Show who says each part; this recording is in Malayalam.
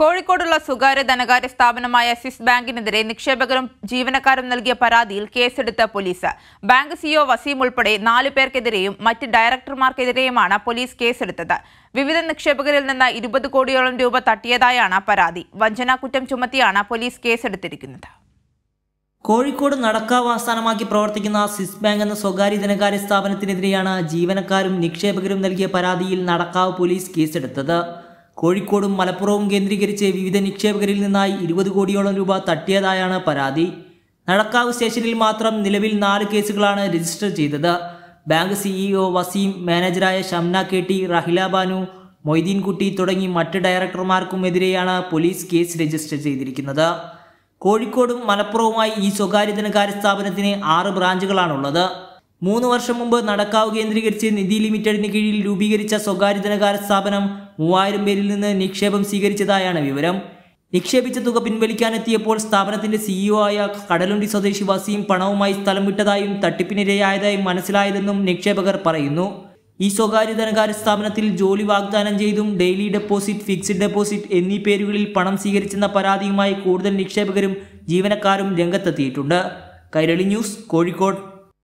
Speaker 1: കോഴിക്കോടുള്ള സ്വകാര്യ ധനകാര്യ സ്ഥാപനമായ സിസ് ബാങ്കിനെതിരെ നിക്ഷേപകരും ജീവനക്കാരും നൽകിയ പരാതിയിൽ കേസെടുത്ത പോലീസ് ബാങ്ക് സിഇഒ വസീം ഉൾപ്പെടെ നാലു പേർക്കെതിരെയും മറ്റ് ഡയറക്ടർമാർക്കെതിരെയുമാണ് പോലീസ് കേസെടുത്തത് വിവിധ നിക്ഷേപകരിൽ നിന്ന് ഇരുപത് കോടിയോളം രൂപ തട്ടിയതായാണ് പരാതി വഞ്ചനാ കുറ്റം ചുമത്തിയാണ് പോലീസ് കേസെടുത്തിരിക്കുന്നത്
Speaker 2: കോഴിക്കോട് നടക്കാവ് ആസ്ഥാനമാക്കി പ്രവർത്തിക്കുന്ന സിസ് ബാങ്ക് എന്ന സ്വകാര്യ ധനകാര്യ സ്ഥാപനത്തിനെതിരെയാണ് ജീവനക്കാരും നിക്ഷേപകരും നൽകിയ പരാതിയിൽ നടക്കാവ് പോലീസ് കേസെടുത്തത് കോഴിക്കോടും മലപ്പുറവും കേന്ദ്രീകരിച്ച് വിവിധ നിക്ഷേപകരിൽ നിന്നായി ഇരുപത് കോടിയോളം രൂപ തട്ടിയതായാണ് പരാതി നടക്കാവ് സ്റ്റേഷനിൽ മാത്രം നിലവിൽ നാല് കേസുകളാണ് രജിസ്റ്റർ ചെയ്തത് ബാങ്ക് സിഇഒ വസീം മാനേജറായ ഷംന കെ ടി റഹില ബാനു മൊയ്തീൻകുട്ടി തുടങ്ങി മറ്റ് ഡയറക്ടർമാർക്കുമെതിരെയാണ് പോലീസ് കേസ് രജിസ്റ്റർ ചെയ്തിരിക്കുന്നത് കോഴിക്കോടും മലപ്പുറവുമായി ഈ സ്വകാര്യ ധനകാര്യ സ്ഥാപനത്തിന് ആറ് ബ്രാഞ്ചുകളാണുള്ളത് മൂന്ന് വർഷം മുമ്പ് നടക്കാവ് കേന്ദ്രീകരിച്ച് നിധി ലിമിറ്റഡിന് കീഴിൽ രൂപീകരിച്ച സ്വകാര്യ ധനകാര്യ സ്ഥാപനം മൂവായിരം പേരിൽ നിന്ന് നിക്ഷേപം സ്വീകരിച്ചതായാണ് വിവരം നിക്ഷേപിച്ച തുക പിൻവലിക്കാനെത്തിയപ്പോൾ സ്ഥാപനത്തിന്റെ സിഇഒ e ആയ കടലുണ്ടി സ്വദേശി വസീം പണവുമായി സ്ഥലം വിട്ടതായും തട്ടിപ്പിനിരയായതായും മനസ്സിലായതെന്നും നിക്ഷേപകർ പറയുന്നു ഈ സ്വകാര്യ ധനകാര്യ സ്ഥാപനത്തിൽ ജോലി വാഗ്ദാനം ചെയ്തും ഡെയിലി ഡെപ്പോസിറ്റ് ഫിക്സ്ഡ് ഡെപ്പോസിറ്റ് എന്നീ പേരുകളിൽ പണം സ്വീകരിച്ചെന്ന പരാതിയുമായി കൂടുതൽ നിക്ഷേപകരും ജീവനക്കാരും രംഗത്തെത്തിയിട്ടുണ്ട് കൈരളി ന്യൂസ് കോഴിക്കോട്